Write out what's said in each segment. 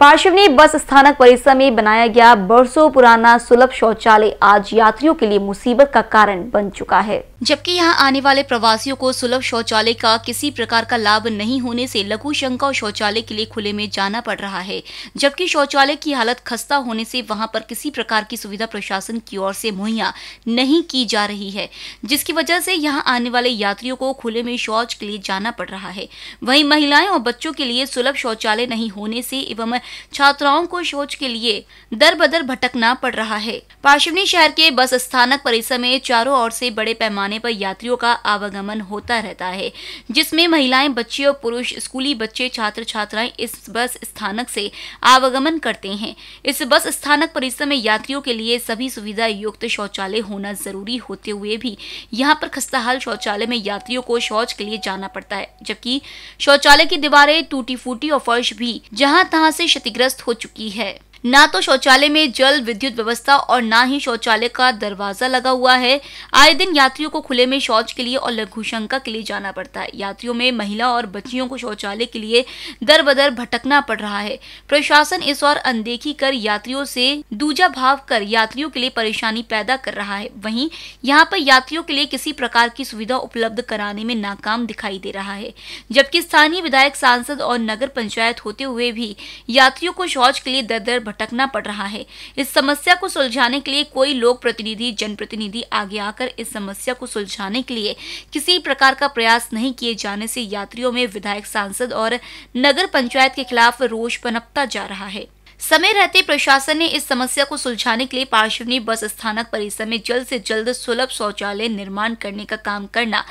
पार्श्वनी बस स्थानक परिसर में बनाया गया बरसों पुराना सुलभ शौचालय आज यात्रियों के लिए मुसीबत का कारण बन चुका है जबकि यहां आने वाले प्रवासियों को सुलभ शौचालय का किसी प्रकार का लाभ नहीं होने से लघु शंका और शौचालय के लिए खुले में जाना पड़ रहा है जबकि शौचालय की हालत खस्ता होने से वहां पर किसी प्रकार की सुविधा प्रशासन की ओर से मुहैया नहीं की जा रही है जिसकी वजह से यहाँ आने वाले यात्रियों को खुले में शौच के लिए जाना पड़ रहा है वही महिलाएं और बच्चों के लिए सुलभ शौचालय नहीं होने से एवं छात्राओं को शौच के लिए दर बदर भटकना पड़ रहा है पार्शिवनी शहर के बस स्थानक परिसर में चारों ओर से बड़े पैमाने पर यात्रियों का आवागमन होता रहता है जिसमें महिलाएं बच्चे और पुरुष स्कूली बच्चे छात्र छात्राएं इस बस स्थानक से आवागमन करते हैं इस बस स्थानक परिसर में यात्रियों के लिए सभी सुविधा युक्त शौचालय होना जरूरी होते हुए भी यहाँ पर खस्ताहाल शौचालय में यात्रियों को शौच के लिए जाना पड़ता है जबकि शौचालय की दीवारें टूटी फूटी और फर्श भी जहाँ तहाँ से क्षतिग्रस्त हो चुकी है ना तो शौचालय में जल विद्युत व्यवस्था और ना ही शौचालय का दरवाजा लगा हुआ है आए दिन यात्रियों को खुले में शौच के लिए और लघु शंका के लिए जाना पड़ता है यात्रियों में महिला और बच्चियों को शौचालय के लिए दर बदर भटकना पड़ रहा है प्रशासन इस और अनदेखी कर यात्रियों से दूजा भाव कर यात्रियों के लिए परेशानी पैदा कर रहा है वही यहाँ पर यात्रियों के लिए किसी प्रकार की सुविधा उपलब्ध कराने में नाकाम दिखाई दे रहा है जबकि स्थानीय विधायक सांसद और नगर पंचायत होते हुए भी यात्रियों को शौच के लिए दर दर भटकना पड़ रहा है इस समस्या को सुलझाने के लिए कोई लोक प्रतिनिधि जनप्रतिनिधि आगे आकर इस समस्या को सुलझाने के लिए किसी प्रकार का प्रयास नहीं किए जाने से यात्रियों में विधायक सांसद और नगर पंचायत के खिलाफ रोष पनपता जा रहा है समय रहते प्रशासन ने इस समस्या को सुलझाने के लिए पार्श्वनी बस स्थानक परिसर में जल्द से जल्द सुलभ शौचालय निर्माण करने का काम करना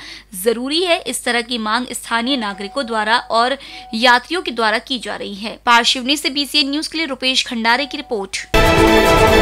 जरूरी है इस तरह की मांग स्थानीय नागरिकों द्वारा और यात्रियों के द्वारा की जा रही है पार्श्वनी से बीसीएन न्यूज के लिए रूपेश खंडारे की रिपोर्ट